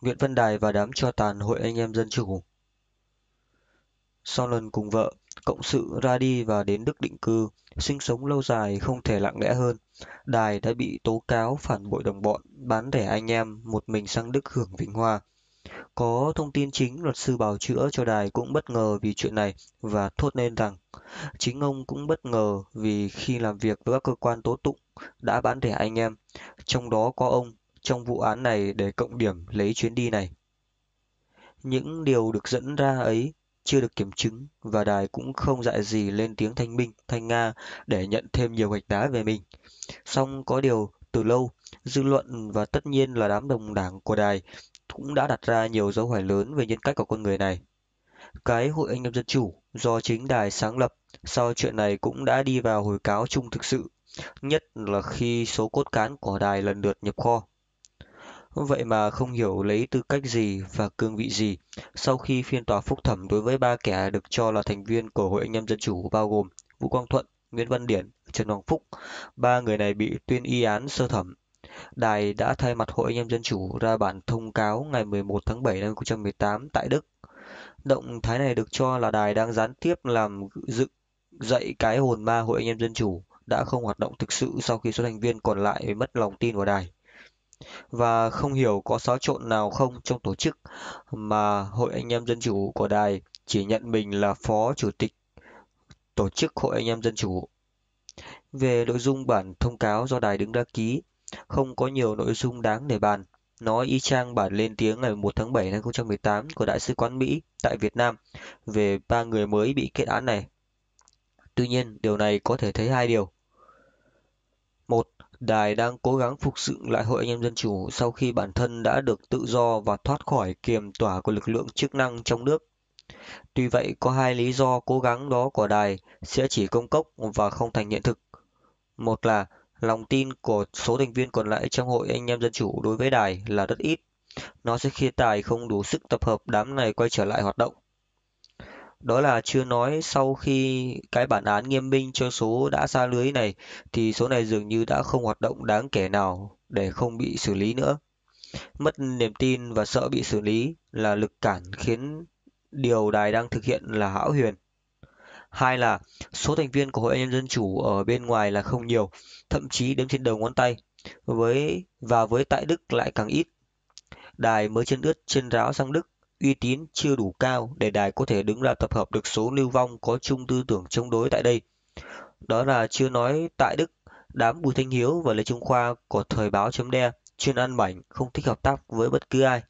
Nguyễn Văn Đài và đám cho tàn Hội Anh em Dân Chủ. Sau lần cùng vợ, cộng sự ra đi và đến Đức định cư, sinh sống lâu dài không thể lặng lẽ hơn. Đài đã bị tố cáo phản bội đồng bọn, bán rẻ anh em một mình sang Đức hưởng vinh hoa. Có thông tin chính luật sư bào chữa cho Đài cũng bất ngờ vì chuyện này và thốt lên rằng chính ông cũng bất ngờ vì khi làm việc với các cơ quan tố tụng đã bán rẻ anh em, trong đó có ông trong vụ án này để cộng điểm lấy chuyến đi này. Những điều được dẫn ra ấy chưa được kiểm chứng và đài cũng không dại gì lên tiếng thanh minh, thanh nga để nhận thêm nhiều gạch đá về mình. Song có điều từ lâu, dư luận và tất nhiên là đám đồng đảng của đài cũng đã đặt ra nhiều dấu hỏi lớn về nhân cách của con người này. Cái Hội Anh em Dân Chủ do chính đài sáng lập sau chuyện này cũng đã đi vào hồi cáo chung thực sự, nhất là khi số cốt cán của đài lần lượt nhập kho. Vậy mà không hiểu lấy tư cách gì và cương vị gì sau khi phiên tòa phúc thẩm đối với ba kẻ được cho là thành viên của Hội Anh em Dân Chủ bao gồm Vũ Quang Thuận, Nguyễn Văn Điển, Trần Hoàng Phúc. Ba người này bị tuyên y án sơ thẩm. Đài đã thay mặt Hội Anh em Dân Chủ ra bản thông cáo ngày 11 tháng 7 năm 2018 tại Đức. Động thái này được cho là đài đang gián tiếp làm dựng dậy cái hồn ma Hội Anh em Dân Chủ đã không hoạt động thực sự sau khi số thành viên còn lại mất lòng tin vào đài và không hiểu có xáo trộn nào không trong tổ chức mà Hội Anh em Dân chủ của Đài chỉ nhận mình là phó chủ tịch tổ chức Hội Anh em Dân chủ. Về nội dung bản thông cáo do Đài đứng ra ký, không có nhiều nội dung đáng để bàn. nói y chang bản lên tiếng ngày 1 tháng 7 năm 2018 của Đại sứ quán Mỹ tại Việt Nam về ba người mới bị kết án này. Tuy nhiên, điều này có thể thấy hai điều một đài đang cố gắng phục dựng lại hội anh em dân chủ sau khi bản thân đã được tự do và thoát khỏi kiềm tỏa của lực lượng chức năng trong nước tuy vậy có hai lý do cố gắng đó của đài sẽ chỉ công cốc và không thành hiện thực một là lòng tin của số thành viên còn lại trong hội anh em dân chủ đối với đài là rất ít nó sẽ khiến đài không đủ sức tập hợp đám này quay trở lại hoạt động đó là chưa nói sau khi cái bản án nghiêm minh cho số đã xa lưới này thì số này dường như đã không hoạt động đáng kể nào để không bị xử lý nữa. Mất niềm tin và sợ bị xử lý là lực cản khiến điều đài đang thực hiện là hão huyền. Hai là số thành viên của Hội Anh em Dân Chủ ở bên ngoài là không nhiều, thậm chí đếm trên đầu ngón tay, với và với tại Đức lại càng ít. Đài mới chân ướt trên ráo sang Đức uy tín chưa đủ cao để đài có thể đứng ra tập hợp được số lưu vong có chung tư tưởng chống đối tại đây. Đó là chưa nói tại Đức, đám Bùi Thanh Hiếu và Lê Trung Khoa của thời báo chấm đe chuyên ăn mảnh không thích hợp tác với bất cứ ai.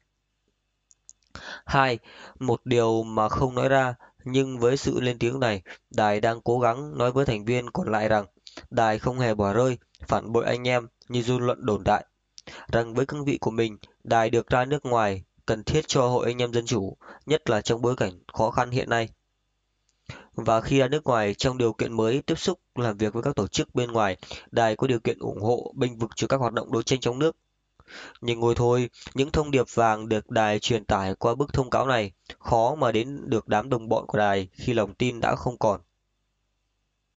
Hai, một điều mà không nói ra nhưng với sự lên tiếng này, đài đang cố gắng nói với thành viên còn lại rằng đài không hề bỏ rơi, phản bội anh em như dư luận đồn đại. Rằng với cương vị của mình, đài được ra nước ngoài cần thiết cho hội anh em dân chủ, nhất là trong bối cảnh khó khăn hiện nay. Và khi ra nước ngoài trong điều kiện mới tiếp xúc làm việc với các tổ chức bên ngoài, đài có điều kiện ủng hộ bênh vực cho các hoạt động đấu tranh trong nước. Nhưng ngồi thôi, những thông điệp vàng được đài truyền tải qua bức thông cáo này khó mà đến được đám đồng bọn của đài khi lòng tin đã không còn.